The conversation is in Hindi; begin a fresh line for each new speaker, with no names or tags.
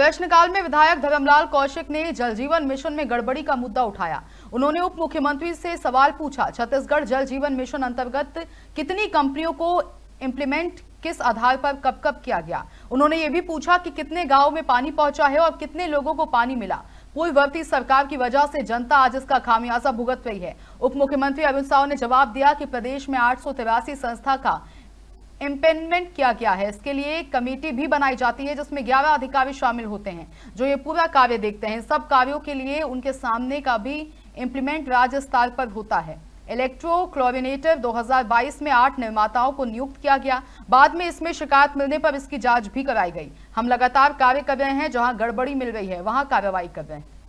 प्रश्नकाल में विधायक धर्मलाल कौशिक ने जल जीवन मिशन में गड़बड़ी का मुद्दा उठाया उन्होंने उप मुख्यमंत्री से सवाल पूछा छत्तीसगढ़ जल जीवन मिशन अंतर्गत कितनी कंपनियों को इम्प्लीमेंट किस आधार पर कब कब किया गया उन्होंने ये भी पूछा कि कितने गांव में पानी पहुंचा है और कितने लोगों को पानी मिला पूर्ववर्ती सरकार की वजह से जनता आज इसका खामियाजा भुगत रही है उप मुख्यमंत्री अरुण साव ने जवाब दिया कि प्रदेश में आठ संस्था का इम्पेनमेंट किया गया है इसके लिए एक कमेटी भी बनाई जाती है जिसमें ग्यारह अधिकारी शामिल होते हैं जो ये पूरा कार्य देखते हैं सब कार्यों के लिए उनके सामने का भी इम्प्लीमेंट राज्य स्तर पर होता है इलेक्ट्रो क्लोरिनेटर 2022 में आठ निर्माताओं को नियुक्त किया गया बाद में इसमें शिकायत मिलने पर इसकी जांच भी कराई गई हम लगातार कार्य कर रहे हैं जहां गड़बड़ी मिल रही है वहां कार्रवाई कर रहे हैं